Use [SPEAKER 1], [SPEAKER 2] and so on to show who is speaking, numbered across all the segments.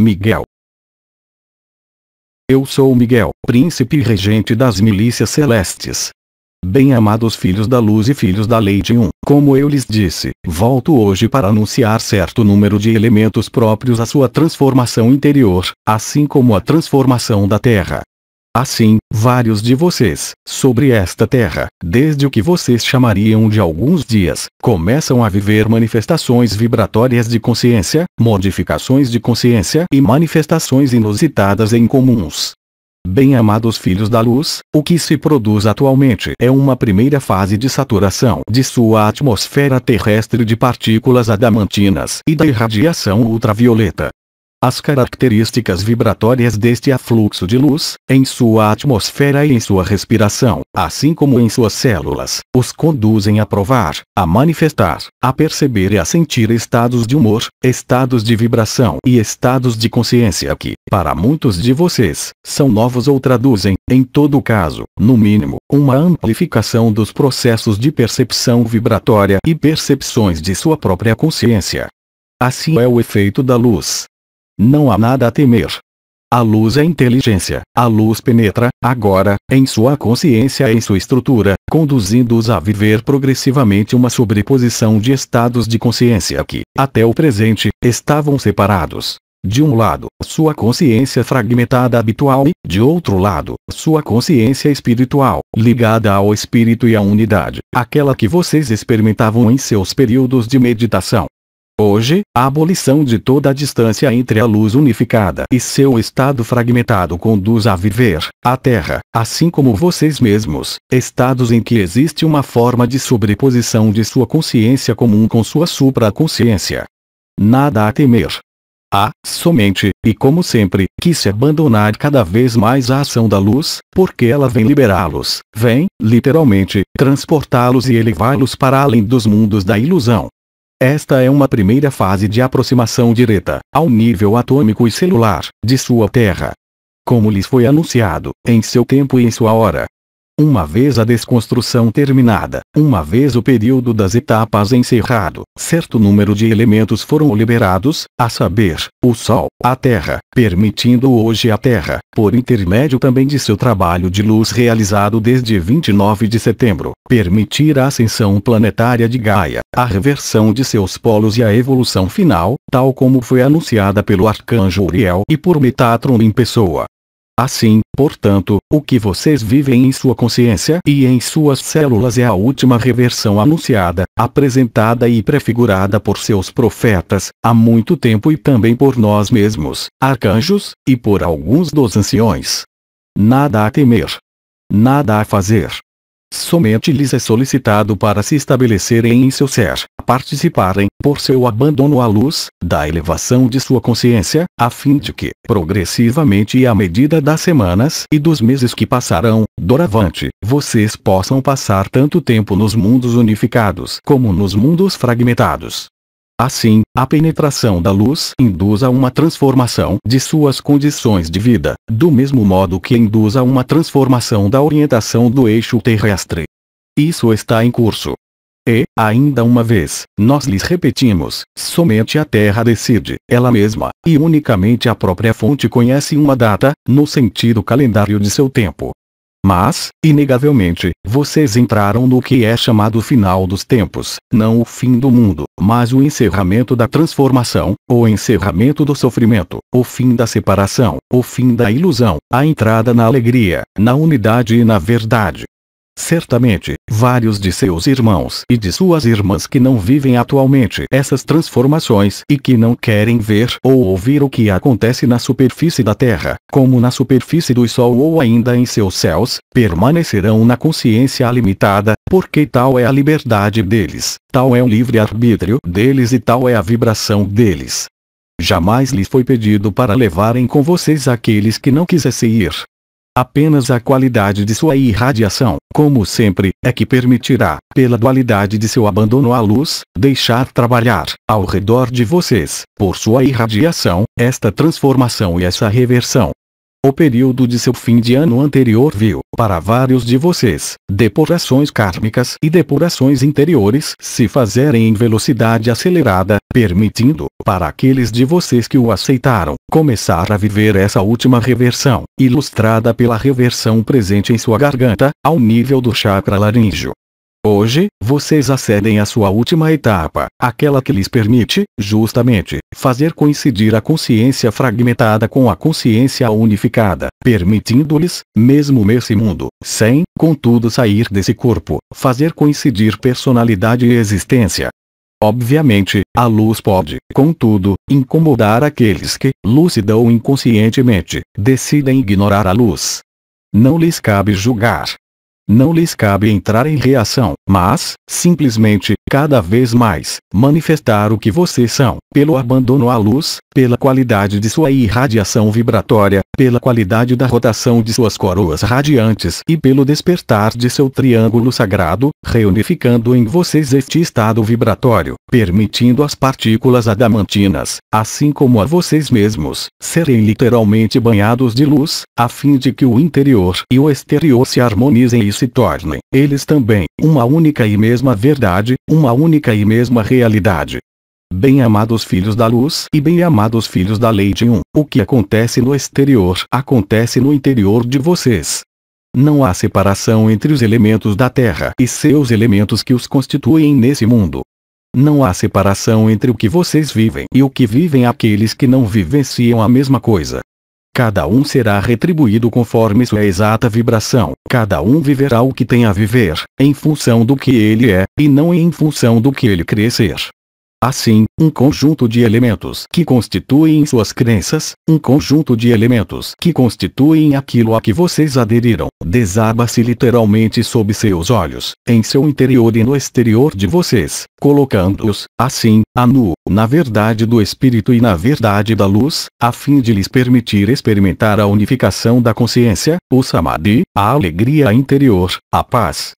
[SPEAKER 1] Miguel. Eu sou Miguel, príncipe e regente das milícias celestes. Bem-amados filhos da luz e filhos da lei de um, como eu lhes disse, volto hoje para anunciar certo número de elementos próprios à sua transformação interior, assim como a transformação da Terra assim, vários de vocês, sobre esta terra, desde o que vocês chamariam de alguns dias, começam a viver manifestações vibratórias de consciência, modificações de consciência e manifestações inusitadas em comuns. Bem-amados filhos da luz, o que se produz atualmente é uma primeira fase de saturação de sua atmosfera terrestre de partículas adamantinas e da irradiação ultravioleta, as características vibratórias deste afluxo de luz, em sua atmosfera e em sua respiração, assim como em suas células, os conduzem a provar, a manifestar, a perceber e a sentir estados de humor, estados de vibração e estados de consciência que, para muitos de vocês, são novos ou traduzem, em todo caso, no mínimo, uma amplificação dos processos de percepção vibratória e percepções de sua própria consciência. Assim é o efeito da luz, não há nada a temer. A luz é inteligência, a luz penetra, agora, em sua consciência e em sua estrutura, conduzindo-os a viver progressivamente uma sobreposição de estados de consciência que, até o presente, estavam separados. De um lado, sua consciência fragmentada habitual e, de outro lado, sua consciência espiritual, ligada ao espírito e à unidade, aquela que vocês experimentavam em seus períodos de meditação. Hoje, a abolição de toda a distância entre a luz unificada e seu estado fragmentado conduz a viver, a Terra, assim como vocês mesmos, estados em que existe uma forma de sobreposição de sua consciência comum com sua supraconsciência. Nada a temer. Há, somente, e como sempre, que se abandonar cada vez mais à ação da luz, porque ela vem liberá-los, vem, literalmente, transportá-los e elevá-los para além dos mundos da ilusão. Esta é uma primeira fase de aproximação direta, ao nível atômico e celular, de sua Terra. Como lhes foi anunciado, em seu tempo e em sua hora, uma vez a desconstrução terminada, uma vez o período das etapas encerrado, certo número de elementos foram liberados, a saber, o Sol, a Terra, permitindo hoje a Terra, por intermédio também de seu trabalho de luz realizado desde 29 de setembro, permitir a ascensão planetária de Gaia, a reversão de seus polos e a evolução final, tal como foi anunciada pelo arcanjo Uriel e por Metatron em pessoa. Assim, portanto, o que vocês vivem em sua consciência e em suas células é a última reversão anunciada, apresentada e prefigurada por seus profetas, há muito tempo e também por nós mesmos, arcanjos, e por alguns dos anciões. Nada a temer. Nada a fazer. Somente lhes é solicitado para se estabelecerem em seu ser, participarem, por seu abandono à luz, da elevação de sua consciência, a fim de que, progressivamente e à medida das semanas e dos meses que passarão, doravante, vocês possam passar tanto tempo nos mundos unificados como nos mundos fragmentados, Assim, a penetração da luz induz a uma transformação de suas condições de vida, do mesmo modo que induz a uma transformação da orientação do eixo terrestre. Isso está em curso. E, ainda uma vez, nós lhes repetimos, somente a Terra decide, ela mesma, e unicamente a própria fonte conhece uma data, no sentido calendário de seu tempo, mas, inegavelmente, vocês entraram no que é chamado final dos tempos, não o fim do mundo, mas o encerramento da transformação, o encerramento do sofrimento, o fim da separação, o fim da ilusão, a entrada na alegria, na unidade e na verdade. Certamente, vários de seus irmãos e de suas irmãs que não vivem atualmente essas transformações e que não querem ver ou ouvir o que acontece na superfície da Terra, como na superfície do Sol ou ainda em seus céus, permanecerão na consciência limitada, porque tal é a liberdade deles, tal é o livre-arbítrio deles e tal é a vibração deles. Jamais lhes foi pedido para levarem com vocês aqueles que não quisessem ir, Apenas a qualidade de sua irradiação, como sempre, é que permitirá, pela dualidade de seu abandono à luz, deixar trabalhar, ao redor de vocês, por sua irradiação, esta transformação e essa reversão. O período de seu fim de ano anterior viu, para vários de vocês, depurações kármicas e depurações interiores se fazerem em velocidade acelerada, permitindo, para aqueles de vocês que o aceitaram, começar a viver essa última reversão, ilustrada pela reversão presente em sua garganta, ao nível do chakra laríngeo. Hoje, vocês acedem à sua última etapa, aquela que lhes permite, justamente, fazer coincidir a consciência fragmentada com a consciência unificada, permitindo-lhes, mesmo nesse mundo, sem, contudo sair desse corpo, fazer coincidir personalidade e existência. Obviamente, a luz pode, contudo, incomodar aqueles que, lúcida ou inconscientemente, decidem ignorar a luz. Não lhes cabe julgar, não lhes cabe entrar em reação, mas, simplesmente, cada vez mais, manifestar o que vocês são, pelo abandono à luz, pela qualidade de sua irradiação vibratória, pela qualidade da rotação de suas coroas radiantes e pelo despertar de seu triângulo sagrado, reunificando em vocês este estado vibratório, permitindo às partículas adamantinas, assim como a vocês mesmos, serem literalmente banhados de luz, a fim de que o interior e o exterior se harmonizem e se tornem, eles também, uma única e mesma verdade, uma única e mesma realidade. Bem-amados filhos da luz e bem-amados filhos da lei de um, o que acontece no exterior acontece no interior de vocês. Não há separação entre os elementos da Terra e seus elementos que os constituem nesse mundo. Não há separação entre o que vocês vivem e o que vivem aqueles que não vivenciam a mesma coisa. Cada um será retribuído conforme sua exata vibração. Cada um viverá o que tem a viver, em função do que ele é, e não em função do que ele crescer. Assim, um conjunto de elementos que constituem suas crenças, um conjunto de elementos que constituem aquilo a que vocês aderiram, desaba-se literalmente sob seus olhos, em seu interior e no exterior de vocês, colocando-os, assim, a nu, na verdade do espírito e na verdade da luz, a fim de lhes permitir experimentar a unificação da consciência, o samadhi, a alegria interior, a paz,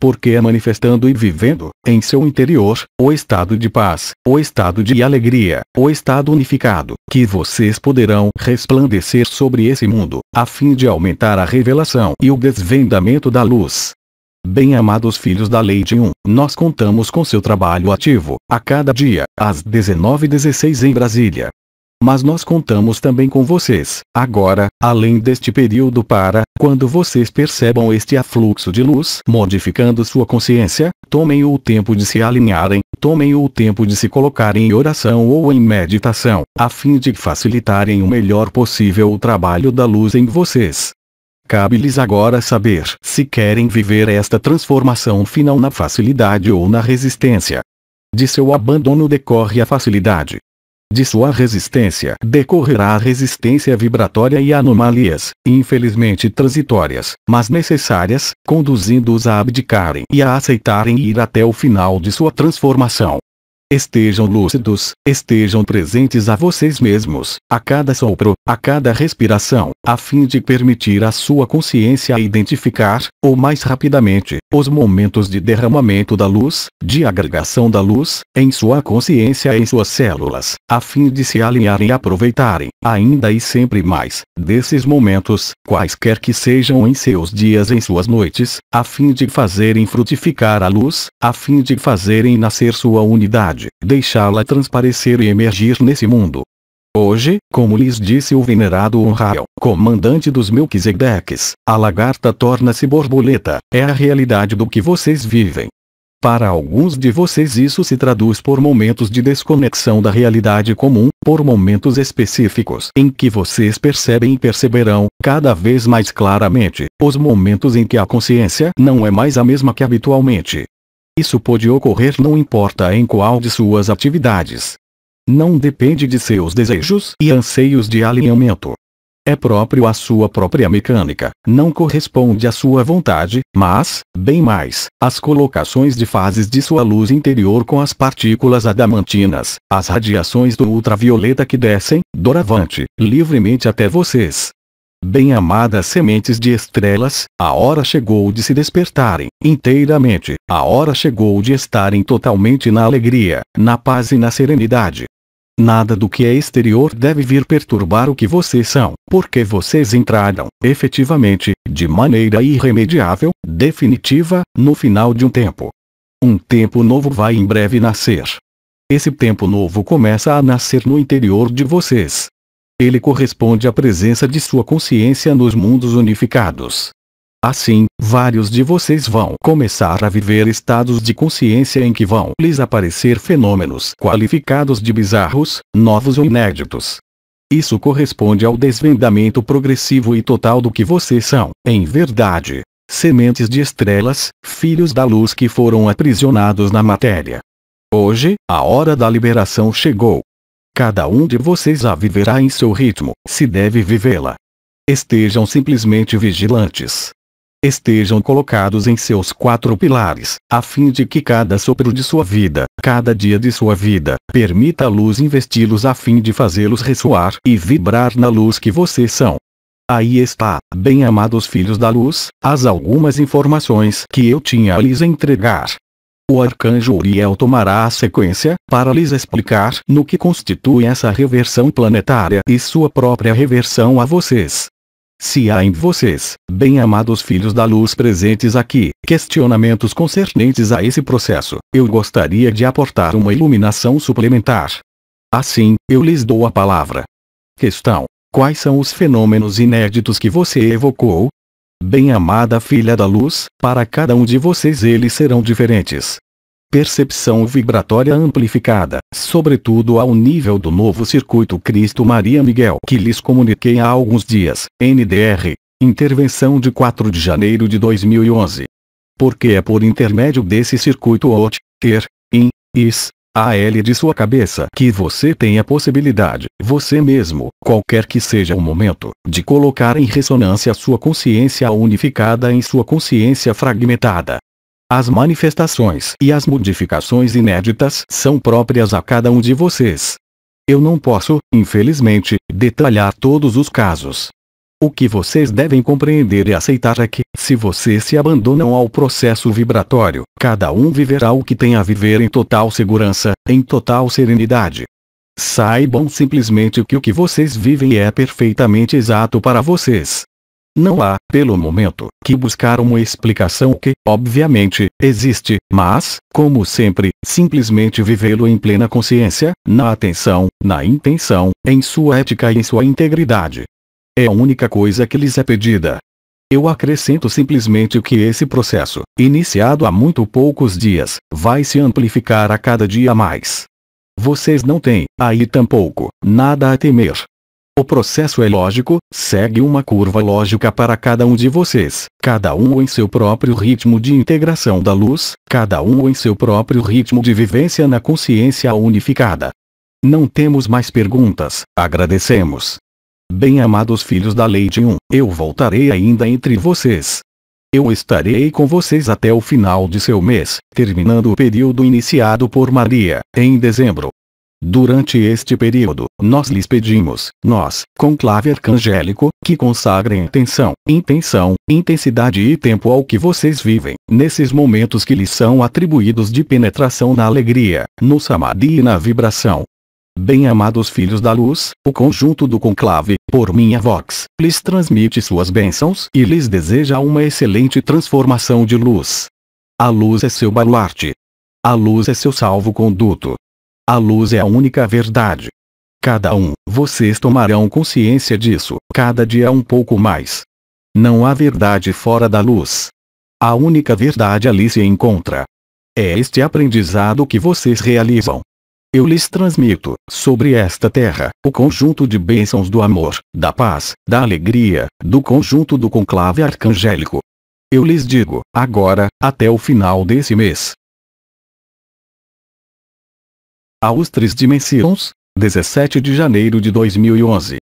[SPEAKER 1] porque é manifestando e vivendo, em seu interior, o estado de paz, o estado de alegria, o estado unificado, que vocês poderão resplandecer sobre esse mundo, a fim de aumentar a revelação e o desvendamento da luz. Bem-amados filhos da Lei de 1, nós contamos com seu trabalho ativo, a cada dia, às 19h16 em Brasília, mas nós contamos também com vocês. Agora, além deste período para, quando vocês percebam este afluxo de luz modificando sua consciência, tomem o tempo de se alinharem, tomem o tempo de se colocarem em oração ou em meditação, a fim de facilitarem o melhor possível o trabalho da luz em vocês. Cabe-lhes agora saber se querem viver esta transformação final na facilidade ou na resistência. De seu abandono decorre a facilidade, de sua resistência decorrerá a resistência vibratória e anomalias, infelizmente transitórias, mas necessárias, conduzindo-os a abdicarem e a aceitarem ir até o final de sua transformação. Estejam lúcidos, estejam presentes a vocês mesmos, a cada sopro, a cada respiração, a fim de permitir à sua consciência identificar, ou mais rapidamente, os momentos de derramamento da luz, de agregação da luz, em sua consciência e em suas células, a fim de se alinharem e aproveitarem, ainda e sempre mais, desses momentos, quaisquer que sejam em seus dias em suas noites, a fim de fazerem frutificar a luz, a fim de fazerem nascer sua unidade deixá-la transparecer e emergir nesse mundo. Hoje, como lhes disse o venerado Onrael, comandante dos Melquisedeques, a lagarta torna-se borboleta, é a realidade do que vocês vivem. Para alguns de vocês isso se traduz por momentos de desconexão da realidade comum, por momentos específicos em que vocês percebem e perceberão, cada vez mais claramente, os momentos em que a consciência não é mais a mesma que habitualmente, isso pode ocorrer não importa em qual de suas atividades. Não depende de seus desejos e anseios de alinhamento. É próprio à sua própria mecânica, não corresponde à sua vontade, mas, bem mais, às colocações de fases de sua luz interior com as partículas adamantinas, as radiações do ultravioleta que descem, doravante, livremente até vocês, Bem-amadas sementes de estrelas, a hora chegou de se despertarem inteiramente, a hora chegou de estarem totalmente na alegria, na paz e na serenidade. Nada do que é exterior deve vir perturbar o que vocês são, porque vocês entraram, efetivamente, de maneira irremediável, definitiva, no final de um tempo. Um tempo novo vai em breve nascer. Esse tempo novo começa a nascer no interior de vocês, ele corresponde à presença de sua consciência nos mundos unificados. Assim, vários de vocês vão começar a viver estados de consciência em que vão lhes aparecer fenômenos qualificados de bizarros, novos ou inéditos. Isso corresponde ao desvendamento progressivo e total do que vocês são, em verdade, sementes de estrelas, filhos da luz que foram aprisionados na matéria. Hoje, a hora da liberação chegou. Cada um de vocês a viverá em seu ritmo, se deve vivê-la. Estejam simplesmente vigilantes. Estejam colocados em seus quatro pilares, a fim de que cada sopro de sua vida, cada dia de sua vida, permita a luz investi-los a fim de fazê-los ressoar e vibrar na luz que vocês são. Aí está, bem amados filhos da luz, as algumas informações que eu tinha a lhes entregar o arcanjo Uriel tomará a sequência para lhes explicar no que constitui essa reversão planetária e sua própria reversão a vocês. Se há em vocês, bem-amados filhos da luz presentes aqui, questionamentos concernentes a esse processo, eu gostaria de aportar uma iluminação suplementar. Assim, eu lhes dou a palavra. Questão: Quais são os fenômenos inéditos que você evocou, Bem-amada filha da luz, para cada um de vocês eles serão diferentes. Percepção vibratória amplificada, sobretudo ao nível do novo circuito Cristo Maria Miguel que lhes comuniquei há alguns dias, NDR, intervenção de 4 de janeiro de 2011. Porque é por intermédio desse circuito OT, ER, IN, IS, a L de sua cabeça que você tem a possibilidade, você mesmo, qualquer que seja o momento, de colocar em ressonância sua consciência unificada em sua consciência fragmentada. As manifestações e as modificações inéditas são próprias a cada um de vocês. Eu não posso, infelizmente, detalhar todos os casos, o que vocês devem compreender e aceitar é que, se vocês se abandonam ao processo vibratório, cada um viverá o que tem a viver em total segurança, em total serenidade. Saibam simplesmente que o que vocês vivem é perfeitamente exato para vocês. Não há, pelo momento, que buscar uma explicação que, obviamente, existe, mas, como sempre, simplesmente vivê-lo em plena consciência, na atenção, na intenção, em sua ética e em sua integridade. É a única coisa que lhes é pedida. Eu acrescento simplesmente que esse processo, iniciado há muito poucos dias, vai se amplificar a cada dia mais. Vocês não têm, aí tampouco, nada a temer. O processo é lógico, segue uma curva lógica para cada um de vocês, cada um em seu próprio ritmo de integração da luz, cada um em seu próprio ritmo de vivência na consciência unificada. Não temos mais perguntas, agradecemos. Bem-amados filhos da lei de um, eu voltarei ainda entre vocês. Eu estarei com vocês até o final de seu mês, terminando o período iniciado por Maria, em dezembro. Durante este período, nós lhes pedimos, nós, conclave arcangélico, que consagrem atenção, intenção, intensidade e tempo ao que vocês vivem, nesses momentos que lhes são atribuídos de penetração na alegria, no samadhi e na vibração, Bem-amados filhos da luz, o conjunto do conclave, por minha vox, lhes transmite suas bênçãos e lhes deseja uma excelente transformação de luz. A luz é seu baluarte. A luz é seu salvo-conduto. A luz é a única verdade. Cada um, vocês tomarão consciência disso, cada dia um pouco mais. Não há verdade fora da luz. A única verdade ali se encontra. É este aprendizado que vocês realizam, eu lhes transmito, sobre esta terra, o conjunto de bênçãos do amor, da paz, da alegria, do conjunto do conclave arcangélico. Eu lhes digo, agora, até o final desse mês. Aos três dimensões, 17 de janeiro de 2011.